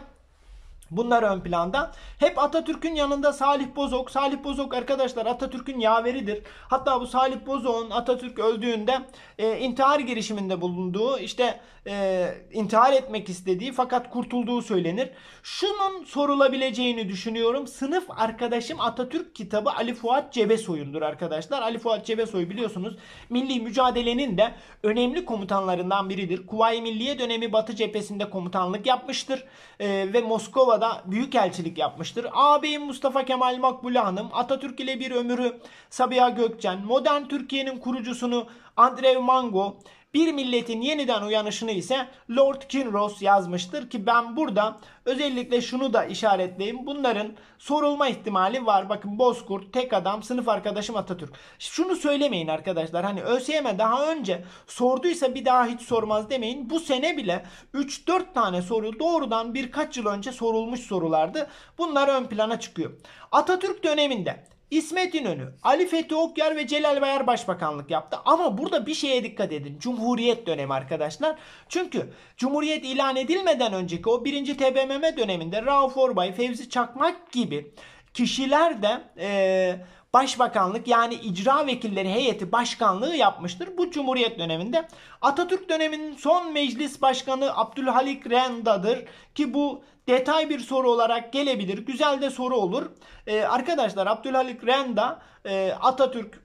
Bunlar ön planda. Hep Atatürk'ün yanında Salih Bozok. Salih Bozok arkadaşlar Atatürk'ün yaveridir. Hatta bu Salih Bozok'un Atatürk öldüğünde e, intihar girişiminde bulunduğu işte e, intihar etmek istediği fakat kurtulduğu söylenir. Şunun sorulabileceğini düşünüyorum. Sınıf arkadaşım Atatürk kitabı Ali Fuat Cebesoy'undur arkadaşlar. Ali Fuat Cebesoy biliyorsunuz milli mücadelenin de önemli komutanlarından biridir. Kuvayi Milliye dönemi Batı cephesinde komutanlık yapmıştır. E, ve Moskova büyük elçilik yapmıştır. Ağabeyim Mustafa Kemal Makbule Hanım, Atatürk ile bir ömürü Sabiha Gökçen, modern Türkiye'nin kurucusunu Andrei Mango, bir milletin yeniden uyanışını ise Lord Kinross yazmıştır ki ben burada özellikle şunu da işaretleyeyim. Bunların sorulma ihtimali var. Bakın Bozkurt, tek adam, sınıf arkadaşım Atatürk. Şunu söylemeyin arkadaşlar. Hani ÖSYM e daha önce sorduysa bir daha hiç sormaz demeyin. Bu sene bile 3-4 tane soru doğrudan birkaç yıl önce sorulmuş sorulardı. Bunlar ön plana çıkıyor. Atatürk döneminde İsmet İnönü, Ali Fethi Okyar ve Celal Bayar başbakanlık yaptı. Ama burada bir şeye dikkat edin. Cumhuriyet dönemi arkadaşlar. Çünkü Cumhuriyet ilan edilmeden önceki o birinci TBMM döneminde Rauf Orbay, Fevzi Çakmak gibi kişiler de e, başbakanlık yani icra vekilleri heyeti başkanlığı yapmıştır. Bu Cumhuriyet döneminde Atatürk döneminin son meclis başkanı Abdülhalik Renda'dır ki bu detay bir soru olarak gelebilir. Güzel de soru olur. Ee, arkadaşlar Abdülhalik Renda e, Atatürk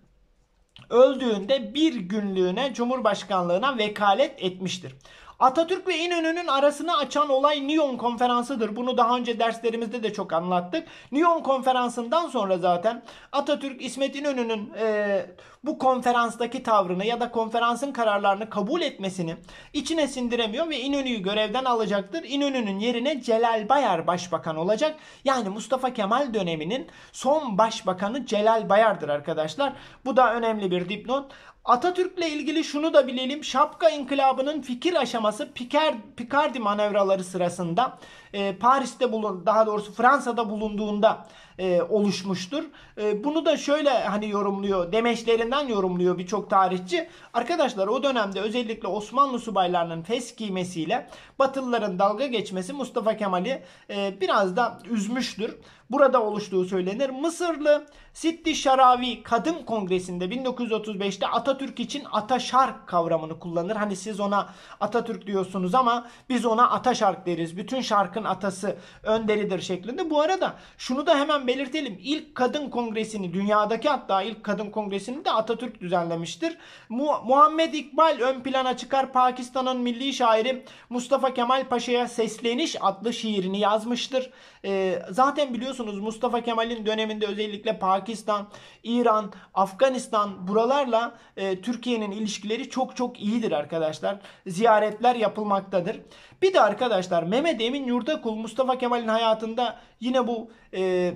öldüğünde bir günlüğüne Cumhurbaşkanlığına vekalet etmiştir. Atatürk ve İnönü'nün arasını açan olay Nyon konferansıdır. Bunu daha önce derslerimizde de çok anlattık. Nyon konferansından sonra zaten Atatürk İsmet İnönü'nün e, bu konferanstaki tavrını ya da konferansın kararlarını kabul etmesini içine sindiremiyor ve İnönü'yü görevden alacaktır. İnönü'nün yerine Celal Bayar başbakan olacak. Yani Mustafa Kemal döneminin son başbakanı Celal Bayar'dır arkadaşlar. Bu da önemli bir dipnot. Atatürk'le ilgili şunu da bilelim. Şapka inkılabının fikir aşaması Picard, Picardi manevraları sırasında e, Paris'te bulun daha doğrusu Fransa'da bulunduğunda e, oluşmuştur. E, bunu da şöyle hani yorumluyor, demeçlerinden yorumluyor birçok tarihçi. Arkadaşlar o dönemde özellikle Osmanlı subaylarının fes giymesiyle Batılıların dalga geçmesi Mustafa Kemal'i e, biraz da üzmüştür burada oluştuğu söylenir. Mısırlı Sitti Şaravi Kadın Kongresi'nde 1935'te Atatürk için Ataşark kavramını kullanır. Hani siz ona Atatürk diyorsunuz ama biz ona Ataşark deriz. Bütün şarkın atası önderidir şeklinde. Bu arada şunu da hemen belirtelim. İlk kadın kongresini dünyadaki hatta ilk kadın kongresini de Atatürk düzenlemiştir. Mu- Muhammed İkbal ön plana çıkar Pakistan'ın milli şairi Mustafa Kemal Paşa'ya Sesleniş adlı şiirini yazmıştır. Ee, zaten biliyorsunuz Biliyorsunuz Mustafa Kemal'in döneminde özellikle Pakistan, İran, Afganistan buralarla e, Türkiye'nin ilişkileri çok çok iyidir arkadaşlar. Ziyaretler yapılmaktadır. Bir de arkadaşlar Mehmet Emin Yurdakul Mustafa Kemal'in hayatında yine bu e,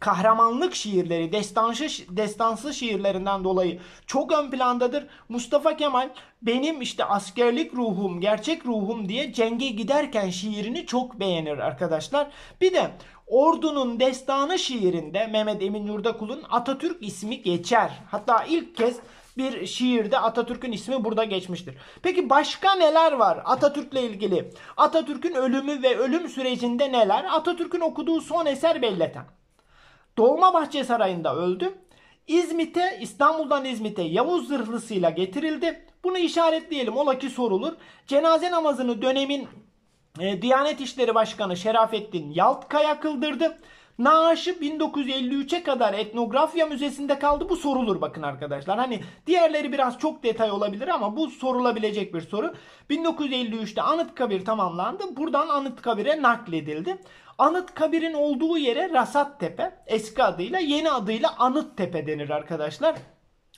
kahramanlık şiirleri, destansı, destansı şiirlerinden dolayı çok ön plandadır. Mustafa Kemal benim işte askerlik ruhum, gerçek ruhum diye cenge giderken şiirini çok beğenir arkadaşlar. Bir de Ordunun Destanı şiirinde Mehmet Emin Yurdakul'un Atatürk ismi geçer. Hatta ilk kez bir şiirde Atatürk'ün ismi burada geçmiştir. Peki başka neler var Atatürk'le ilgili? Atatürk'ün ölümü ve ölüm sürecinde neler? Atatürk'ün okuduğu son eser belleten. Dolmabahçe Sarayı'nda öldü. İzmit'e, İstanbul'dan İzmit'e Yavuz zırhlısıyla getirildi. Bunu işaretleyelim ola ki sorulur. Cenaze namazını dönemin ee, Diyanet İşleri Başkanı Şerafettin Yaltkaya kıldırdı. Naaşı 1953'e kadar etnografya müzesinde kaldı. Bu sorulur bakın arkadaşlar. Hani diğerleri biraz çok detay olabilir ama bu sorulabilecek bir soru. 1953'te Anıtkabir tamamlandı. Buradan Anıtkabir'e nakledildi. Anıtkabir'in olduğu yere Rasat Tepe eski adıyla yeni adıyla Anıttepe denir arkadaşlar.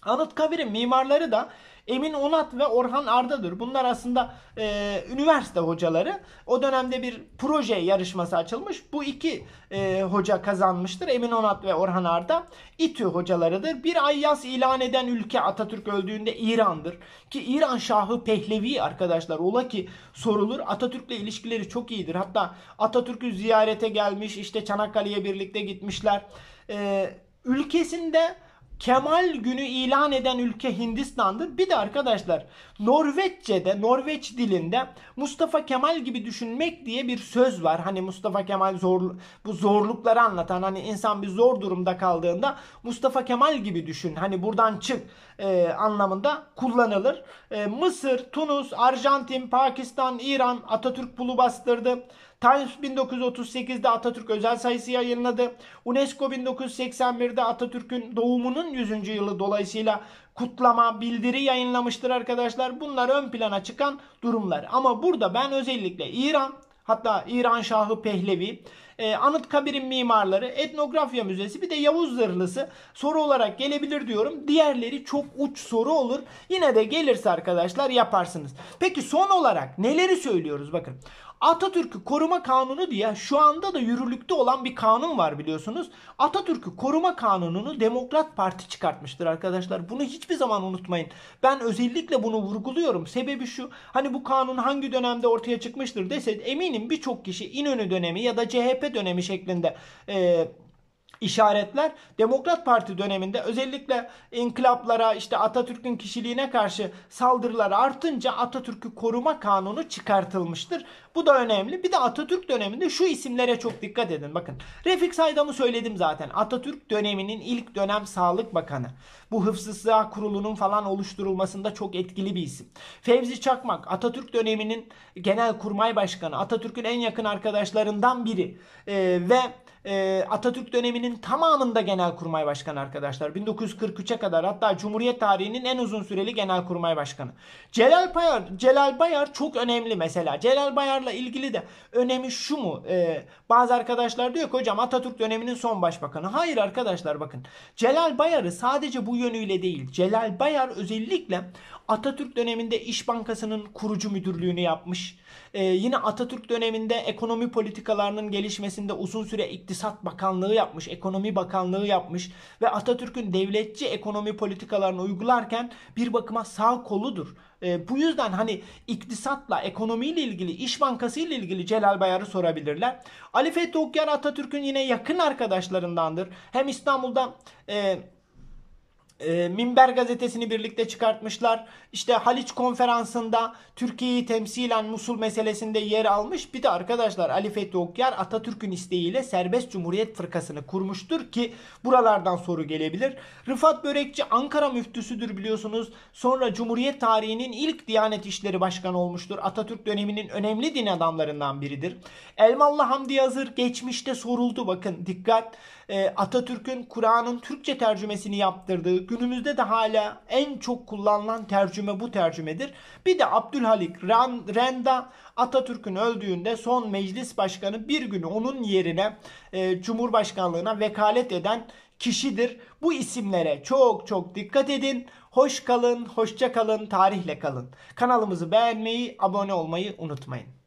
Anıtkabir'in mimarları da Emin Unat ve Orhan Arda'dır. Bunlar aslında e, üniversite hocaları. O dönemde bir proje yarışması açılmış. Bu iki e, hoca kazanmıştır. Emin Onat ve Orhan Arda İTÜ hocalarıdır. Bir ay ilan eden ülke Atatürk öldüğünde İran'dır. Ki İran Şahı Pehlevi arkadaşlar ola ki sorulur. Atatürk'le ilişkileri çok iyidir. Hatta Atatürk'ü ziyarete gelmiş işte Çanakkale'ye birlikte gitmişler. E, ülkesinde Kemal günü ilan eden ülke Hindistan'dır. Bir de arkadaşlar Norveççe'de, Norveç dilinde Mustafa Kemal gibi düşünmek diye bir söz var. Hani Mustafa Kemal zor, bu zorlukları anlatan hani insan bir zor durumda kaldığında Mustafa Kemal gibi düşün. Hani buradan çık e, anlamında kullanılır. E, Mısır, Tunus, Arjantin, Pakistan, İran Atatürk bunu bastırdı. Times 1938'de Atatürk özel sayısı yayınladı. UNESCO 1981'de Atatürk'ün doğumunun 100. yılı dolayısıyla kutlama, bildiri yayınlamıştır arkadaşlar. Bunlar ön plana çıkan durumlar. Ama burada ben özellikle İran Hatta İran Şahı Pehlevi, e, Anıtkabir'in mimarları, Etnografya Müzesi bir de Yavuz Zırhlısı soru olarak gelebilir diyorum. Diğerleri çok uç soru olur. Yine de gelirse arkadaşlar yaparsınız. Peki son olarak neleri söylüyoruz bakın. Atatürk'ü koruma kanunu diye şu anda da yürürlükte olan bir kanun var biliyorsunuz. Atatürk'ü koruma kanununu Demokrat Parti çıkartmıştır arkadaşlar. Bunu hiçbir zaman unutmayın. Ben özellikle bunu vurguluyorum. Sebebi şu. Hani bu kanun hangi dönemde ortaya çıkmıştır dese eminim birçok kişi İnönü dönemi ya da CHP dönemi şeklinde eee işaretler Demokrat Parti döneminde özellikle inkılaplara işte Atatürk'ün kişiliğine karşı saldırılar artınca Atatürk'ü koruma kanunu çıkartılmıştır. Bu da önemli. Bir de Atatürk döneminde şu isimlere çok dikkat edin. Bakın Refik Saydam'ı söyledim zaten. Atatürk döneminin ilk dönem Sağlık Bakanı. Bu Hıfzı Sıha Kurulu'nun falan oluşturulmasında çok etkili bir isim. Fevzi Çakmak Atatürk döneminin genel kurmay başkanı. Atatürk'ün en yakın arkadaşlarından biri. Ee, ve e, Atatürk döneminin tamamında genelkurmay başkanı arkadaşlar. 1943'e kadar hatta Cumhuriyet tarihinin en uzun süreli genelkurmay başkanı. Celal Bayar, Celal Bayar çok önemli mesela. Celal Bayar'la ilgili de önemi şu mu? E, bazı arkadaşlar diyor ki hocam Atatürk döneminin son başbakanı. Hayır arkadaşlar bakın. Celal Bayar'ı sadece bu yönüyle değil. Celal Bayar özellikle Atatürk döneminde İş Bankası'nın kurucu müdürlüğünü yapmış. Ee, yine Atatürk döneminde ekonomi politikalarının gelişmesinde uzun süre İktisat Bakanlığı yapmış, Ekonomi Bakanlığı yapmış ve Atatürk'ün devletçi ekonomi politikalarını uygularken bir bakıma sağ koludur. E, bu yüzden hani iktisatla, ekonomiyle ilgili, İş Bankası ile ilgili Celal Bayar'ı sorabilirler. Ali Fethi Okyar Atatürk'ün yine yakın arkadaşlarındandır. Hem İstanbul'da e, e, Minber gazetesini birlikte çıkartmışlar. İşte Haliç konferansında Türkiye'yi temsilen Musul meselesinde yer almış. Bir de arkadaşlar Ali Fethi Okyar Atatürk'ün isteğiyle Serbest Cumhuriyet Fırkası'nı kurmuştur ki buralardan soru gelebilir. Rıfat Börekçi Ankara müftüsüdür biliyorsunuz. Sonra Cumhuriyet tarihinin ilk Diyanet İşleri Başkanı olmuştur. Atatürk döneminin önemli din adamlarından biridir. Elmalı Hamdi Yazır geçmişte soruldu bakın dikkat. Ee, Atatürk'ün Kur'an'ın Türkçe tercümesini yaptırdığı günümüzde de hala en çok kullanılan tercüme bu tercümedir. Bir de Abdülhalik Renda Atatürk'ün öldüğünde son meclis başkanı bir gün onun yerine e, Cumhurbaşkanlığına vekalet eden kişidir. Bu isimlere çok çok dikkat edin. Hoş kalın, hoşça kalın, tarihle kalın. Kanalımızı beğenmeyi, abone olmayı unutmayın.